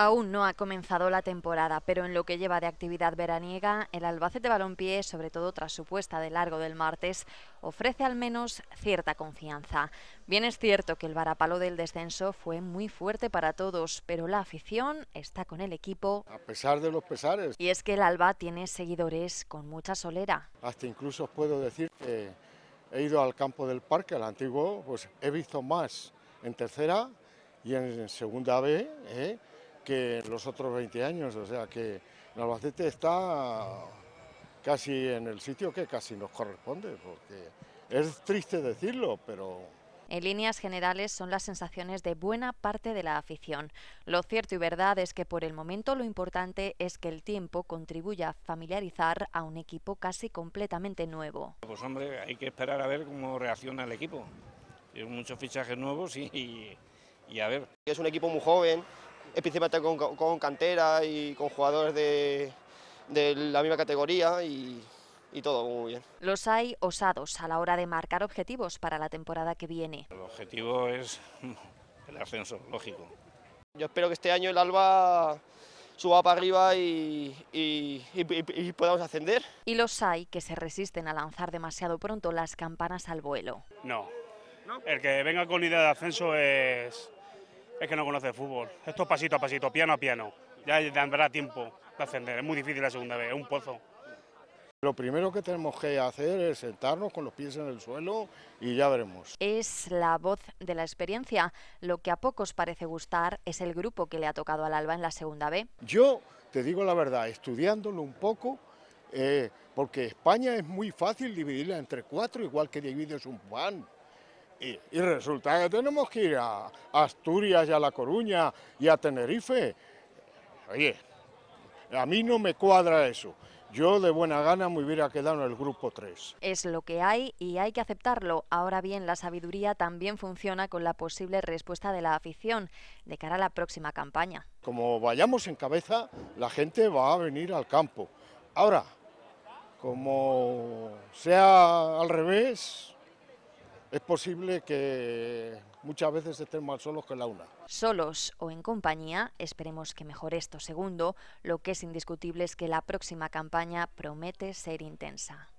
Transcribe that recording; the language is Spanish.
Aún no ha comenzado la temporada, pero en lo que lleva de actividad veraniega, el Albacete Balompié, sobre todo tras su puesta de largo del martes, ofrece al menos cierta confianza. Bien es cierto que el varapalo del descenso fue muy fuerte para todos, pero la afición está con el equipo. A pesar de los pesares. Y es que el Alba tiene seguidores con mucha solera. Hasta incluso puedo decir que he ido al campo del parque, al antiguo, pues he visto más en tercera y en segunda B. ¿eh? que los otros 20 años, o sea que Albacete está casi en el sitio que casi nos corresponde, porque es triste decirlo, pero... En líneas generales son las sensaciones de buena parte de la afición. Lo cierto y verdad es que por el momento lo importante es que el tiempo contribuya a familiarizar a un equipo casi completamente nuevo. Pues hombre, hay que esperar a ver cómo reacciona el equipo. Hay muchos fichajes nuevos y, y a ver. Es un equipo muy joven, Especialmente con, cantera y con jugadores de, la misma categoría y, todo muy bien. Los hay osados a la hora de marcar objetivos para la temporada que viene. El objetivo es el ascenso, lógico. Yo espero que este año el Alba suba para arriba y, podamos ascender. Y los hay que se resisten a lanzar demasiado pronto las campanas al vuelo. No, el que venga con idea de ascenso es es que no conoce el fútbol. Esto pasito a pasito, piano a piano. Ya tendrá tiempo de ascender. Es muy difícil la segunda vez, es un pozo. Lo primero que tenemos que hacer es sentarnos con los pies en el suelo y ya veremos. Es la voz de la experiencia. Lo que a pocos parece gustar es el grupo que le ha tocado al Alba en la segunda B. Yo te digo la verdad, estudiándolo un poco, eh, porque España es muy fácil dividirla entre cuatro, igual que divides un pan. Y, resulta que tenemos que ir a Asturias y a La Coruña y a Tenerife. Oye, a mí no me cuadra eso. Yo de buena gana me hubiera quedado en el grupo 3. Es lo que hay y hay que aceptarlo. Ahora bien, la sabiduría también funciona con la posible respuesta de la afición de cara a la próxima campaña. Como vayamos en cabeza, la gente va a venir al campo. Ahora, como sea al revés, es posible que muchas veces estén más solos que la una. Solos o en compañía, esperemos que mejore esto segundo, lo que es indiscutible es que la próxima campaña promete ser intensa.